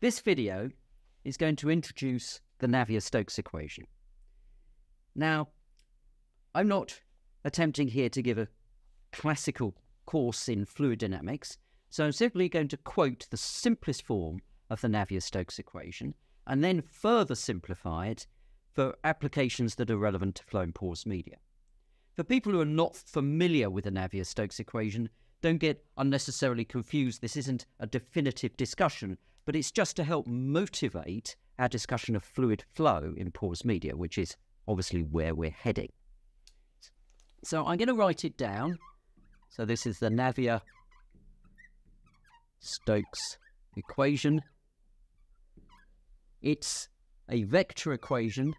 This video is going to introduce the Navier-Stokes equation. Now, I'm not attempting here to give a classical course in fluid dynamics, so I'm simply going to quote the simplest form of the Navier-Stokes equation and then further simplify it for applications that are relevant to flow in porous media. For people who are not familiar with the Navier-Stokes equation, don't get unnecessarily confused. This isn't a definitive discussion but it's just to help motivate our discussion of fluid flow in porous media, which is obviously where we're heading. So I'm going to write it down. So this is the Navier Stokes equation. It's a vector equation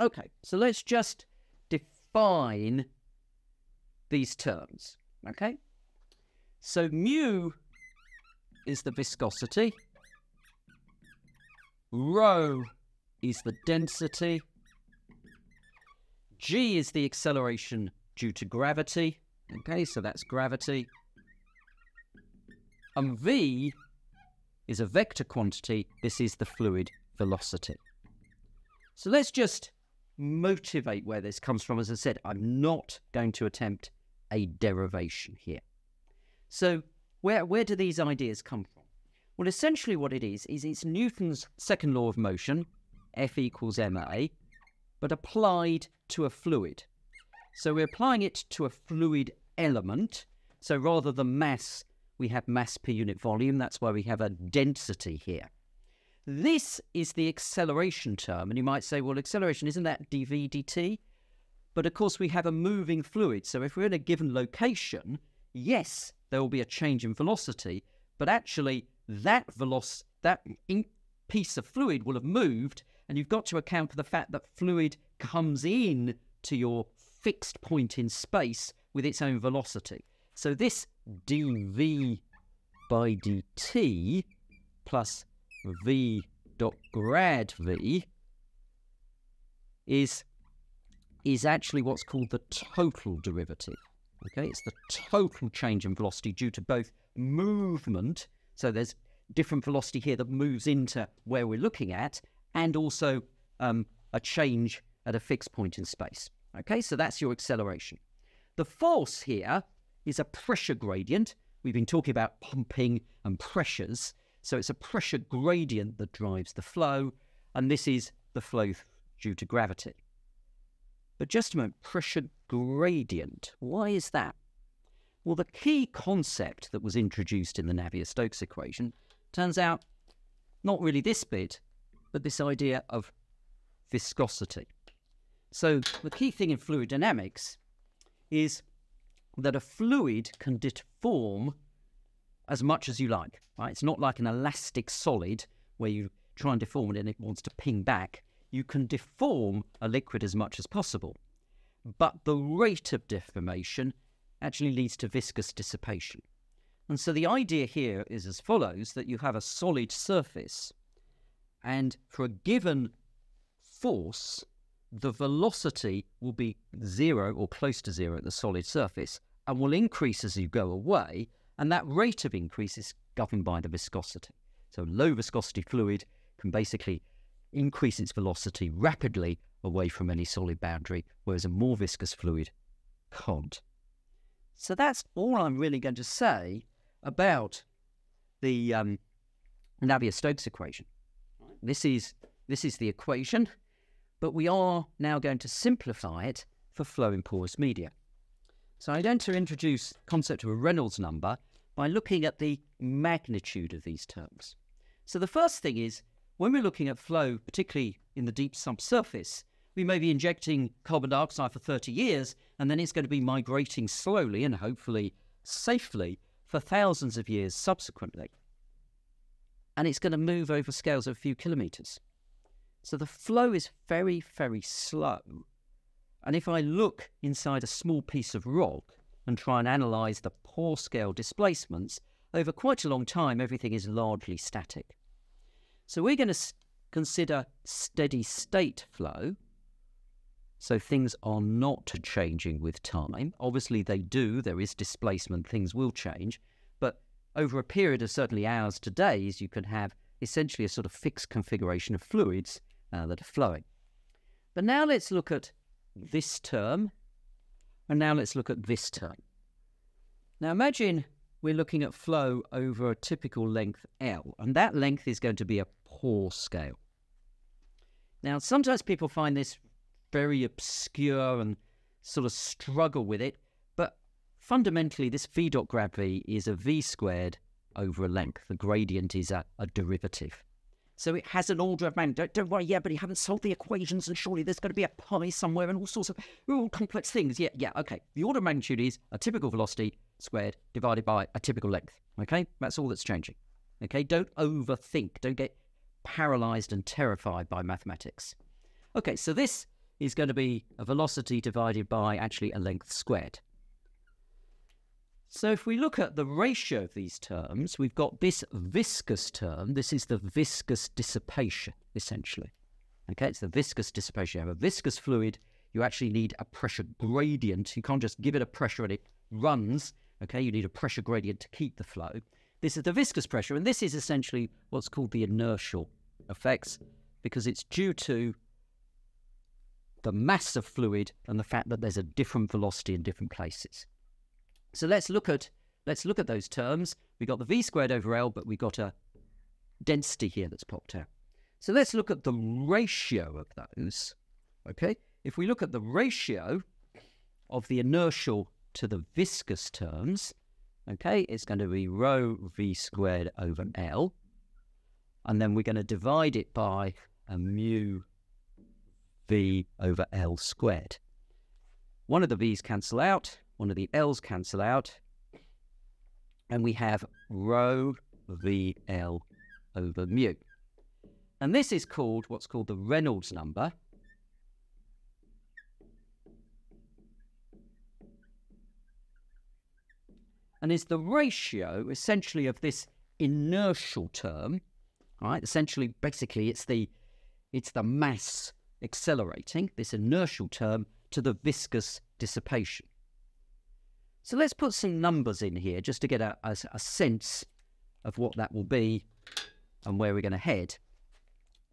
Okay, so let's just define these terms, okay? So mu is the viscosity, rho is the density, g is the acceleration due to gravity, okay, so that's gravity, and v is a vector quantity, this is the fluid velocity. So let's just motivate where this comes from. As I said, I'm not going to attempt a derivation here. So where, where do these ideas come from? Well, essentially what it is, is it's Newton's second law of motion, F equals ma, but applied to a fluid. So we're applying it to a fluid element. So rather than mass, we have mass per unit volume. That's why we have a density here. This is the acceleration term. And you might say, well, acceleration, isn't that dv dt? But of course, we have a moving fluid. So if we're in a given location, yes, there will be a change in velocity, but actually that veloc- that piece of fluid will have moved, and you've got to account for the fact that fluid comes in to your fixed point in space with its own velocity. So this dv by dt plus v dot grad v is is actually what's called the total derivative. Okay, it's the total change in velocity due to both movement, so there's different velocity here that moves into where we're looking at, and also um, a change at a fixed point in space. Okay, so that's your acceleration. The force here is a pressure gradient. We've been talking about pumping and pressures. So it's a pressure gradient that drives the flow, and this is the flow due to gravity. But just a moment, pressure gradient. Why is that? Well, the key concept that was introduced in the Navier-Stokes equation turns out not really this bit, but this idea of viscosity. So the key thing in fluid dynamics is that a fluid can deform as much as you like. Right? It's not like an elastic solid where you try and deform it and it wants to ping back you can deform a liquid as much as possible. But the rate of deformation actually leads to viscous dissipation. And so the idea here is as follows that you have a solid surface, and for a given force, the velocity will be zero or close to zero at the solid surface and will increase as you go away. And that rate of increase is governed by the viscosity. So, low viscosity fluid can basically increase its velocity rapidly away from any solid boundary, whereas a more viscous fluid can't. So that's all I'm really going to say about the um, Navier-Stokes equation. This is this is the equation, but we are now going to simplify it for flow in porous media. So I'm going to introduce the concept of a Reynolds number by looking at the magnitude of these terms. So the first thing is when we're looking at flow, particularly in the deep subsurface, we may be injecting carbon dioxide for 30 years, and then it's going to be migrating slowly and hopefully safely for thousands of years subsequently. And it's going to move over scales of a few kilometers. So the flow is very, very slow. And if I look inside a small piece of rock and try and analyze the pore scale displacements, over quite a long time, everything is largely static. So we're going to consider steady state flow. So things are not changing with time. Obviously, they do. There is displacement. Things will change. But over a period of certainly hours to days, you can have essentially a sort of fixed configuration of fluids uh, that are flowing. But now let's look at this term. And now let's look at this term. Now imagine we're looking at flow over a typical length L, and that length is going to be a scale. Now, sometimes people find this very obscure and sort of struggle with it, but fundamentally, this v dot grad v is a v squared over a length. The gradient is a, a derivative. So it has an order of magnitude. Don't, don't, worry, yeah, but you haven't solved the equations, and surely there's going to be a pi somewhere and all sorts of all complex things. Yeah, yeah, okay. The order of magnitude is a typical velocity squared divided by a typical length. Okay, that's all that's changing. Okay, don't overthink. Don't get paralyzed and terrified by mathematics. Okay, so this is going to be a velocity divided by actually a length squared. So if we look at the ratio of these terms, we've got this viscous term. This is the viscous dissipation, essentially. Okay, it's the viscous dissipation. You have a viscous fluid, you actually need a pressure gradient. You can't just give it a pressure and it runs. Okay, you need a pressure gradient to keep the flow. This is the viscous pressure, and this is essentially what's called the inertial effects because it's due to the mass of fluid and the fact that there's a different velocity in different places. So let's look at let's look at those terms. We got the v squared over L, but we got a density here that's popped out. So let's look at the ratio of those. Okay, if we look at the ratio of the inertial to the viscous terms, okay, it's going to be rho v squared over L and then we're going to divide it by a um, mu v over L squared. One of the v's cancel out, one of the l's cancel out, and we have rho VL over mu. And this is called what's called the Reynolds number. And is the ratio essentially of this inertial term right essentially, basically, it's the it's the mass accelerating this inertial term to the viscous dissipation. So let's put some numbers in here just to get a, a, a sense of what that will be and where we're going to head.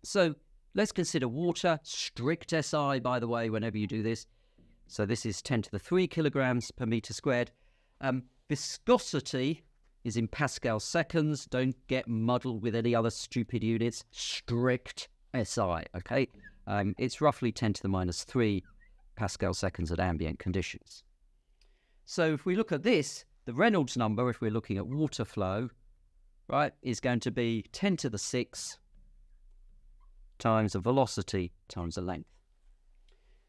So let's consider water, strict SI, by the way, whenever you do this. So this is 10 to the 3 kilograms per meter squared. Um, viscosity is in Pascal seconds. Don't get muddled with any other stupid units. Strict SI, okay? Um, it's roughly 10 to the minus 3 Pascal seconds at ambient conditions. So if we look at this, the Reynolds number, if we're looking at water flow, right, is going to be 10 to the 6 times the velocity times the length.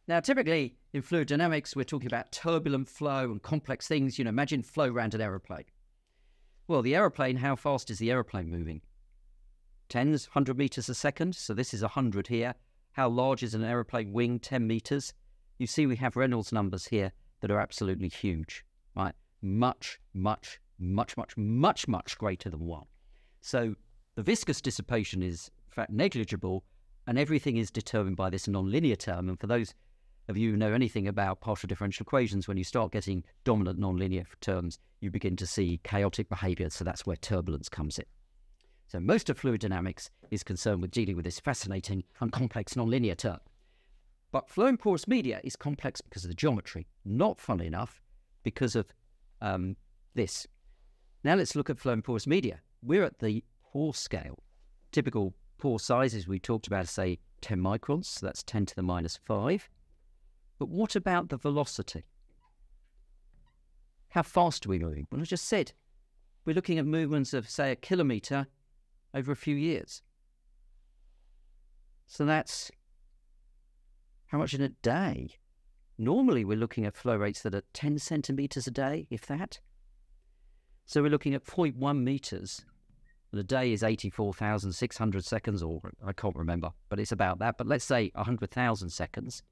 Now, typically in fluid dynamics, we're talking about turbulent flow and complex things. You know, imagine flow around an aeroplane. Well, the aeroplane, how fast is the aeroplane moving? Tens, 100 meters a second. So this is 100 here. How large is an aeroplane wing? 10 meters. You see, we have Reynolds numbers here that are absolutely huge, right? Much, much, much, much, much, much greater than one. So the viscous dissipation is, in fact, negligible, and everything is determined by this nonlinear term. And for those of you know anything about partial differential equations, when you start getting dominant nonlinear terms, you begin to see chaotic behavior. So that's where turbulence comes in. So most of fluid dynamics is concerned with dealing with this fascinating and complex nonlinear term. But flow in porous media is complex because of the geometry, not funnily enough, because of um, this. Now let's look at flow in porous media. We're at the pore scale. Typical pore sizes we talked about, say, 10 microns, so that's 10 to the minus 5. But what about the velocity? How fast are we moving? Well, I just said we're looking at movements of, say, a kilometre over a few years. So that's how much in a day? Normally, we're looking at flow rates that are 10 centimetres a day, if that. So we're looking at 0.1 metres. The day is 84,600 seconds, or I can't remember, but it's about that. But let's say 100,000 seconds.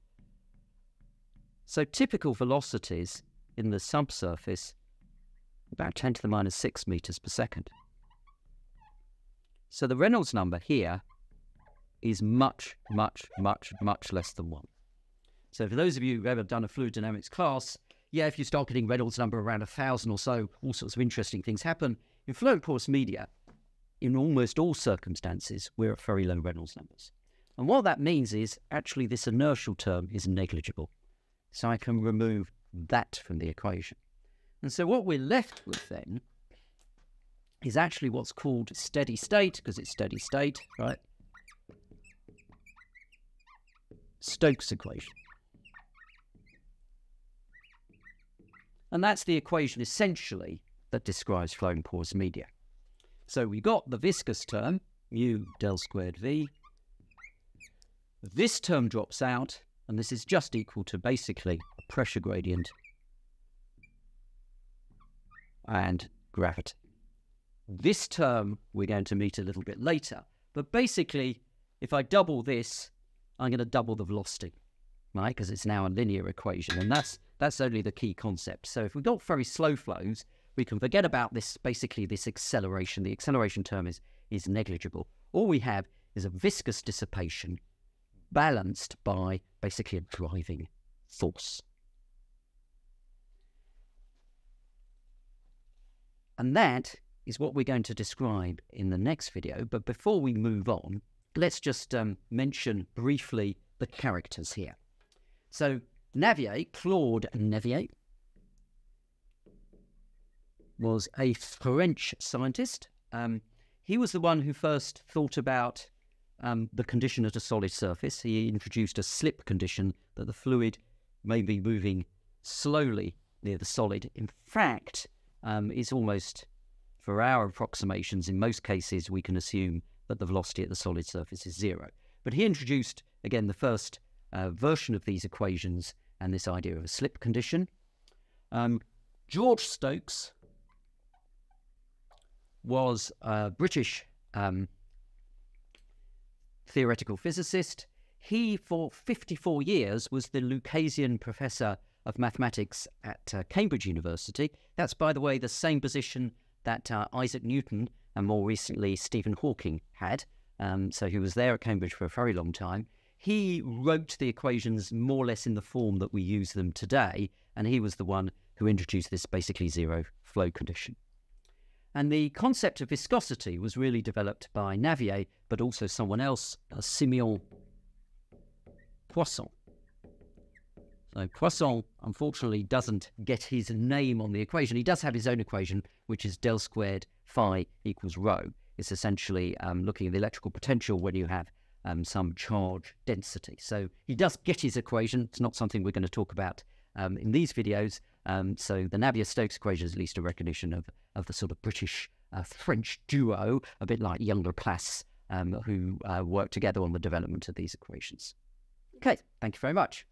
So typical velocities in the subsurface, about 10 to the minus 6 meters per second. So the Reynolds number here is much, much, much, much less than 1. So for those of you who've ever done a fluid dynamics class, yeah, if you start getting Reynolds number around 1,000 or so, all sorts of interesting things happen. In fluid course media, in almost all circumstances, we're at very low Reynolds numbers. And what that means is actually this inertial term is negligible. So I can remove that from the equation. And so what we're left with then is actually what's called steady state, because it's steady state, right? Stokes equation. And that's the equation essentially that describes flowing pores media. So we got the viscous term, mu del squared V. This term drops out, and this is just equal to basically a pressure gradient and gravity. This term we're going to meet a little bit later, but basically, if I double this, I'm going to double the velocity, right? Because it's now a linear equation, and that's that's only the key concept. So if we've got very slow flows, we can forget about this, basically this acceleration. The acceleration term is, is negligible. All we have is a viscous dissipation balanced by basically a driving force. And that is what we're going to describe in the next video. But before we move on, let's just um, mention briefly the characters here. So Navier, Claude Navier, was a French scientist. Um, he was the one who first thought about um, the condition at a solid surface. He introduced a slip condition that the fluid may be moving slowly near the solid. In fact, um, it's almost, for our approximations, in most cases, we can assume that the velocity at the solid surface is zero. But he introduced, again, the first uh, version of these equations and this idea of a slip condition. Um, George Stokes was a British um, theoretical physicist. He, for 54 years, was the Lucasian professor of mathematics at uh, Cambridge University. That's, by the way, the same position that uh, Isaac Newton and more recently Stephen Hawking had. Um, so he was there at Cambridge for a very long time. He wrote the equations more or less in the form that we use them today, and he was the one who introduced this basically zero flow condition. And the concept of viscosity was really developed by Navier, but also someone else, uh, Simeon Poisson. So Poisson, unfortunately, doesn't get his name on the equation. He does have his own equation, which is del squared phi equals rho. It's essentially um, looking at the electrical potential when you have um, some charge density. So he does get his equation. It's not something we're going to talk about um, in these videos. Um, so the Navier-Stokes equation is at least a recognition of, of the sort of British uh, French duo, a bit like Young Laplace, um, who uh, worked together on the development of these equations. Okay, thank you very much.